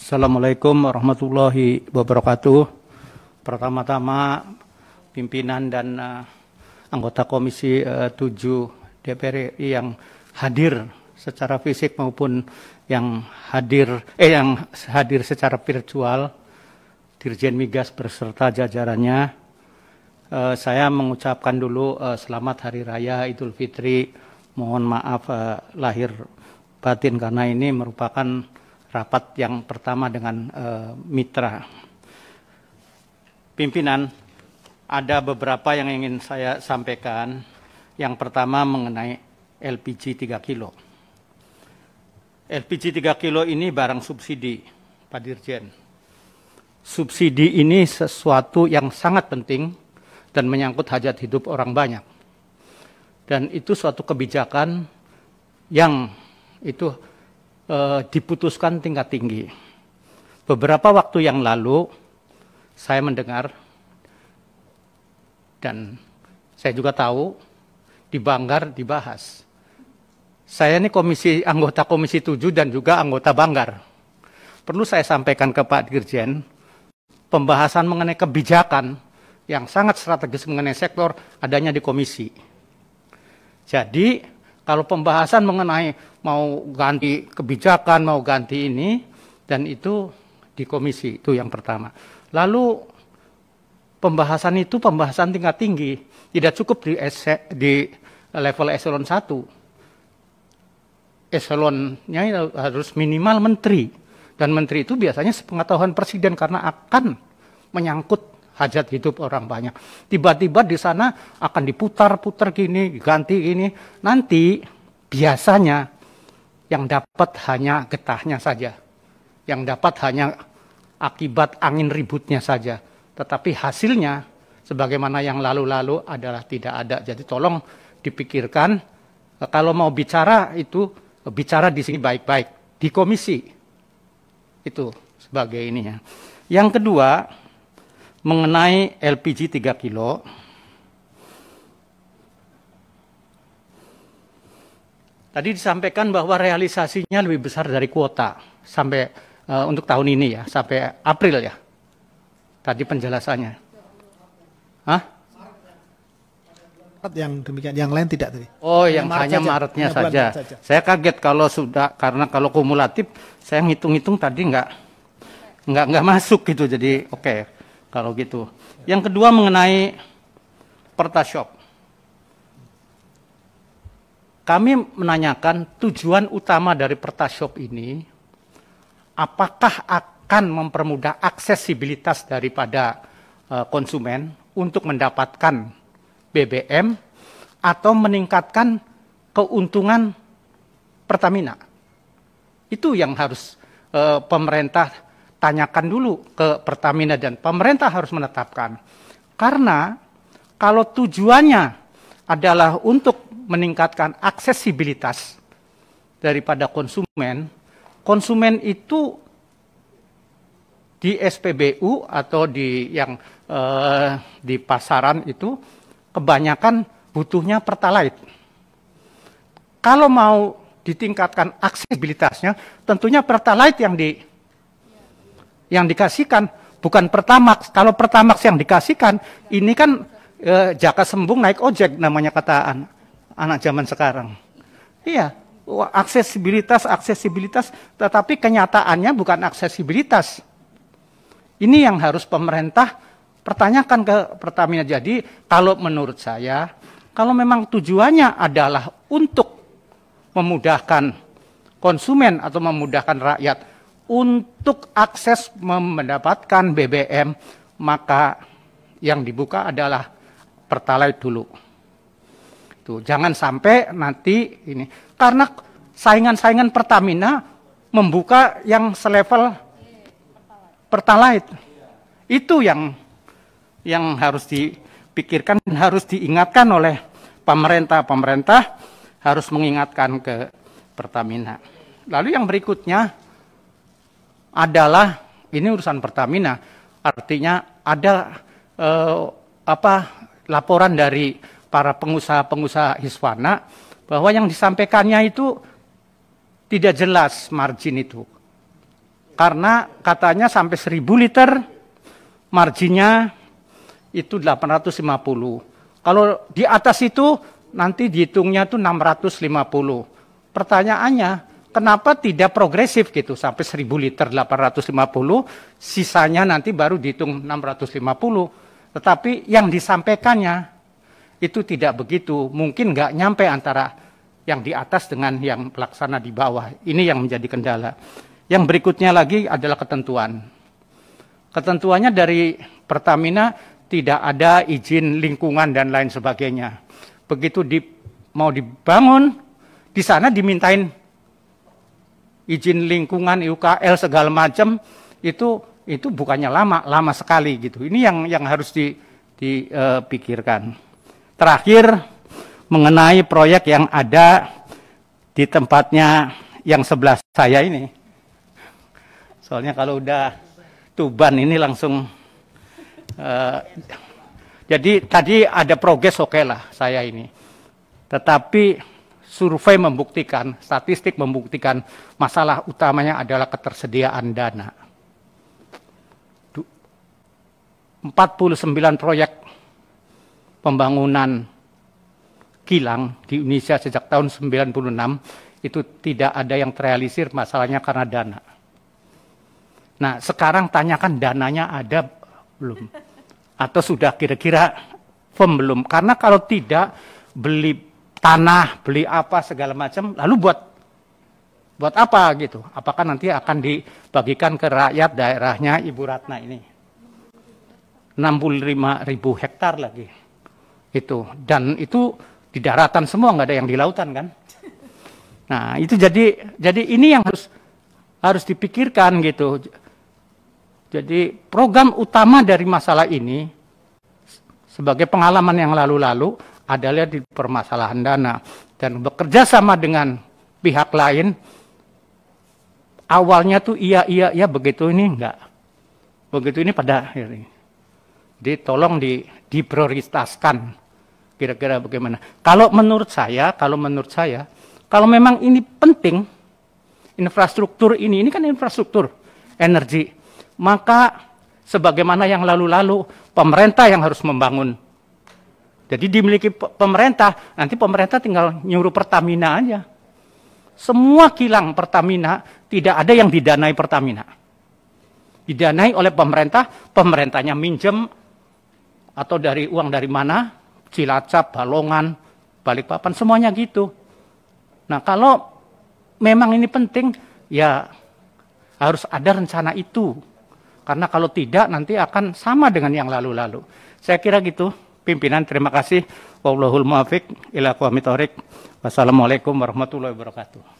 Assalamualaikum warahmatullahi wabarakatuh. Pertama-tama pimpinan dan uh, anggota Komisi uh, 7 DPR yang hadir secara fisik maupun yang hadir eh yang hadir secara virtual Dirjen Migas berserta jajarannya uh, saya mengucapkan dulu uh, selamat hari raya Idul Fitri mohon maaf uh, lahir batin karena ini merupakan rapat yang pertama dengan uh, mitra pimpinan ada beberapa yang ingin saya sampaikan. Yang pertama mengenai LPG 3 kilo. LPG 3 kilo ini barang subsidi, Pak Dirjen. Subsidi ini sesuatu yang sangat penting dan menyangkut hajat hidup orang banyak. Dan itu suatu kebijakan yang itu Eh, diputuskan tingkat tinggi. Beberapa waktu yang lalu saya mendengar dan saya juga tahu di Banggar dibahas. Saya ini komisi anggota Komisi 7 dan juga anggota Banggar. Perlu saya sampaikan ke Pak Dirjen, pembahasan mengenai kebijakan yang sangat strategis mengenai sektor adanya di komisi. Jadi kalau pembahasan mengenai mau ganti kebijakan, mau ganti ini, dan itu di komisi, itu yang pertama. Lalu pembahasan itu pembahasan tingkat tinggi, tidak cukup di, di level eselon 1. Eselonnya harus minimal menteri, dan menteri itu biasanya sepengetahuan presiden karena akan menyangkut hajat hidup orang banyak. Tiba-tiba di sana akan diputar-putar gini, ganti ini Nanti biasanya yang dapat hanya getahnya saja. Yang dapat hanya akibat angin ributnya saja. Tetapi hasilnya sebagaimana yang lalu-lalu adalah tidak ada. Jadi tolong dipikirkan e, kalau mau bicara itu e, bicara di sini baik-baik di komisi. Itu sebagai ininya. Yang kedua, mengenai LPG 3 kilo Tadi disampaikan bahwa realisasinya lebih besar dari kuota sampai uh, untuk tahun ini ya, sampai April ya. Tadi penjelasannya. Hah? Yang demikian, yang lain tidak tadi. Oh, yang, yang Maret hanya saja. Maretnya saja. saja. Saya kaget kalau sudah karena kalau kumulatif saya ngitung-ngitung tadi enggak enggak nggak masuk gitu. Jadi oke. Okay. Kalau gitu. Yang kedua mengenai Pertashop. Kami menanyakan tujuan utama dari Pertashop ini apakah akan mempermudah aksesibilitas daripada eh, konsumen untuk mendapatkan BBM atau meningkatkan keuntungan Pertamina. Itu yang harus eh, pemerintah tanyakan dulu ke Pertamina dan pemerintah harus menetapkan. Karena kalau tujuannya adalah untuk meningkatkan aksesibilitas daripada konsumen, konsumen itu di SPBU atau di yang eh, di pasaran itu kebanyakan butuhnya pertalite. Kalau mau ditingkatkan aksesibilitasnya, tentunya pertalite yang di yang dikasihkan bukan pertamax. Kalau pertamax yang dikasihkan, ini kan e, jaka sembung naik ojek namanya kata anak zaman sekarang. Iya, aksesibilitas, aksesibilitas, tetapi kenyataannya bukan aksesibilitas. Ini yang harus pemerintah pertanyakan ke Pertamina. Jadi kalau menurut saya, kalau memang tujuannya adalah untuk memudahkan konsumen atau memudahkan rakyat untuk akses mendapatkan BBM, maka yang dibuka adalah pertalite dulu. Tuh, jangan sampai nanti ini karena saingan-saingan Pertamina membuka yang selevel pertalite. Itu yang yang harus dipikirkan dan harus diingatkan oleh pemerintah. Pemerintah harus mengingatkan ke Pertamina. Lalu yang berikutnya adalah ini urusan Pertamina. Artinya ada eh, apa laporan dari para pengusaha-pengusaha Hiswana bahwa yang disampaikannya itu tidak jelas margin itu. Karena katanya sampai 1000 liter marginnya itu 850. Kalau di atas itu nanti dihitungnya itu 650. Pertanyaannya, Kenapa tidak progresif gitu sampai 1000 liter 850, sisanya nanti baru dihitung 650. Tetapi yang disampaikannya itu tidak begitu, mungkin nggak nyampe antara yang di atas dengan yang pelaksana di bawah. Ini yang menjadi kendala. Yang berikutnya lagi adalah ketentuan. Ketentuannya dari Pertamina tidak ada izin lingkungan dan lain sebagainya. Begitu di, mau dibangun, di sana dimintain izin lingkungan UKL segala macam itu itu bukannya lama, lama sekali gitu. Ini yang yang harus di, dipikirkan. Eh, Terakhir mengenai proyek yang ada di tempatnya yang sebelah saya ini. Soalnya kalau udah Tuban ini langsung uh, jadi tadi ada progres oke okay lah saya ini. Tetapi survei membuktikan, statistik membuktikan masalah utamanya adalah ketersediaan dana. 49 proyek pembangunan kilang di Indonesia sejak tahun 96 itu tidak ada yang terrealisir masalahnya karena dana. Nah, sekarang tanyakan dananya ada belum? Atau sudah kira-kira firm belum? Karena kalau tidak, beli tanah, beli apa segala macam, lalu buat buat apa gitu? Apakah nanti akan dibagikan ke rakyat daerahnya Ibu Ratna ini? 65 ribu hektar lagi itu dan itu di daratan semua nggak ada yang di lautan kan? Nah itu jadi jadi ini yang harus harus dipikirkan gitu. Jadi program utama dari masalah ini sebagai pengalaman yang lalu-lalu adalah di permasalahan dana dan bekerja sama dengan pihak lain awalnya tuh iya iya iya begitu ini enggak begitu ini pada ini ditolong di diprioritaskan kira-kira bagaimana kalau menurut saya kalau menurut saya kalau memang ini penting infrastruktur ini ini kan infrastruktur energi maka sebagaimana yang lalu-lalu pemerintah yang harus membangun jadi dimiliki pemerintah, nanti pemerintah tinggal nyuruh Pertamina aja. Semua kilang Pertamina tidak ada yang didanai Pertamina. Didanai oleh pemerintah, pemerintahnya minjem atau dari uang dari mana, Cilacap, Balongan, Balikpapan, semuanya gitu. Nah kalau memang ini penting, ya harus ada rencana itu. Karena kalau tidak nanti akan sama dengan yang lalu-lalu. Saya kira gitu pimpinan. Terima kasih. Wallahul muafiq ila Wassalamualaikum warahmatullahi wabarakatuh.